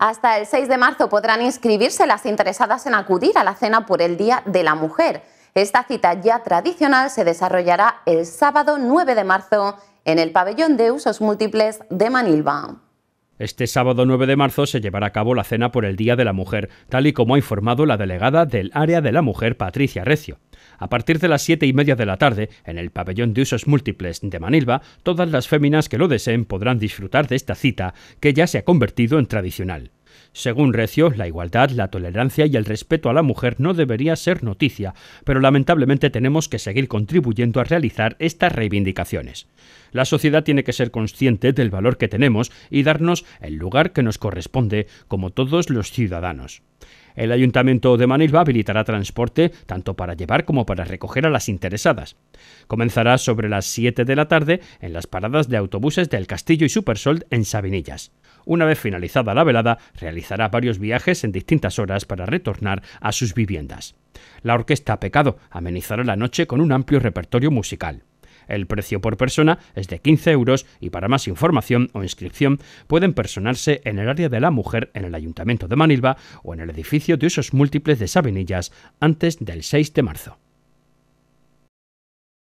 Hasta el 6 de marzo podrán inscribirse las interesadas en acudir a la cena por el Día de la Mujer. Esta cita ya tradicional se desarrollará el sábado 9 de marzo en el pabellón de usos múltiples de Manilva. Este sábado 9 de marzo se llevará a cabo la cena por el Día de la Mujer, tal y como ha informado la delegada del Área de la Mujer, Patricia Recio. A partir de las 7 y media de la tarde, en el pabellón de usos múltiples de Manilva, todas las féminas que lo deseen podrán disfrutar de esta cita, que ya se ha convertido en tradicional. Según Recio, la igualdad, la tolerancia y el respeto a la mujer no debería ser noticia, pero lamentablemente tenemos que seguir contribuyendo a realizar estas reivindicaciones. La sociedad tiene que ser consciente del valor que tenemos y darnos el lugar que nos corresponde como todos los ciudadanos. El Ayuntamiento de Manilva habilitará transporte tanto para llevar como para recoger a las interesadas. Comenzará sobre las 7 de la tarde en las paradas de autobuses del Castillo y Supersol en Sabinillas. Una vez finalizada la velada, realizará varios viajes en distintas horas para retornar a sus viviendas. La orquesta Pecado amenizará la noche con un amplio repertorio musical. El precio por persona es de 15 euros y para más información o inscripción pueden personarse en el área de la mujer en el Ayuntamiento de Manilva o en el edificio de usos múltiples de Sabinillas antes del 6 de marzo.